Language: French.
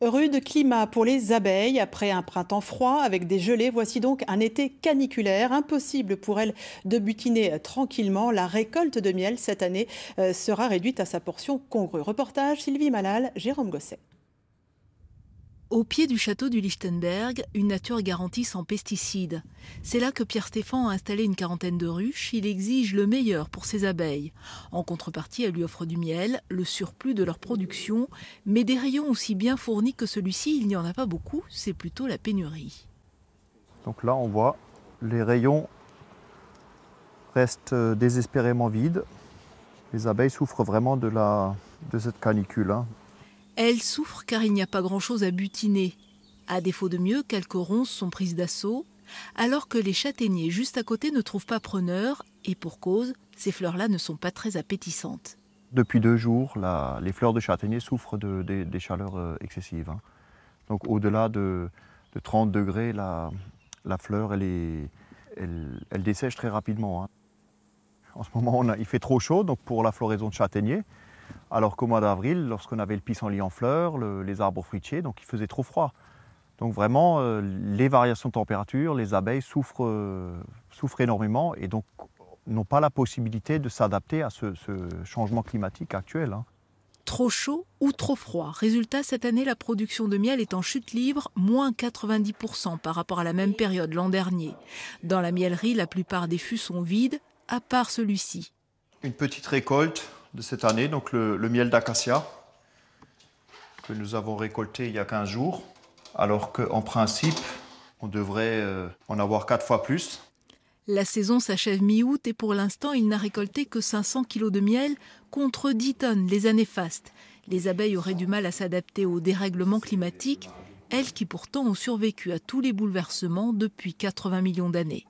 Rude climat pour les abeilles. Après un printemps froid avec des gelées, voici donc un été caniculaire. Impossible pour elles de butiner tranquillement. La récolte de miel cette année euh, sera réduite à sa portion congrue. Reportage Sylvie Malal, Jérôme Gosset. Au pied du château du Lichtenberg, une nature garantie sans pesticides. C'est là que Pierre Stéphan a installé une quarantaine de ruches. Il exige le meilleur pour ses abeilles. En contrepartie, elle lui offre du miel, le surplus de leur production, mais des rayons aussi bien fournis que celui-ci, il n'y en a pas beaucoup, c'est plutôt la pénurie. Donc là, on voit les rayons restent euh, désespérément vides. Les abeilles souffrent vraiment de, la, de cette canicule. Hein. Elle souffre car il n'y a pas grand-chose à butiner. À défaut de mieux, quelques ronces sont prises d'assaut, alors que les châtaigniers juste à côté ne trouvent pas preneur, et pour cause, ces fleurs-là ne sont pas très appétissantes. Depuis deux jours, les fleurs de châtaignier souffrent des chaleurs euh, excessives. Hein. Donc au-delà de, 30 degrés, la, fleur, elle, dessèche très rapidement. Hein. En ce moment, il fait trop chaud donc pour la floraison de châtaignier. Alors qu'au mois d'avril, lorsqu'on avait le pissenlit en fleurs, les arbres fruitiers, donc il faisait trop froid. Donc vraiment, euh, les variations de température, les abeilles souffrent, euh, souffrent énormément et donc n'ont pas la possibilité de s'adapter à ce, changement climatique actuel. Hein. Trop chaud ou trop froid. Résultat, cette année, la production de miel est en chute libre, moins 90% par rapport à la même période l'an dernier. Dans la mielerie, la plupart des fûts sont vides, à part celui-ci. Une petite récolte, de cette année, donc le, miel d'acacia que nous avons récolté il y a 15 jours, alors qu'en principe, on devrait euh, en avoir 4 fois plus. La saison s'achève mi-août et pour l'instant, il n'a récolté que 500 kg de miel contre 10 tonnes les années fastes. Les abeilles auraient du mal à s'adapter au dérèglement climatique, elles qui pourtant ont survécu à tous les bouleversements depuis 80 millions d'années.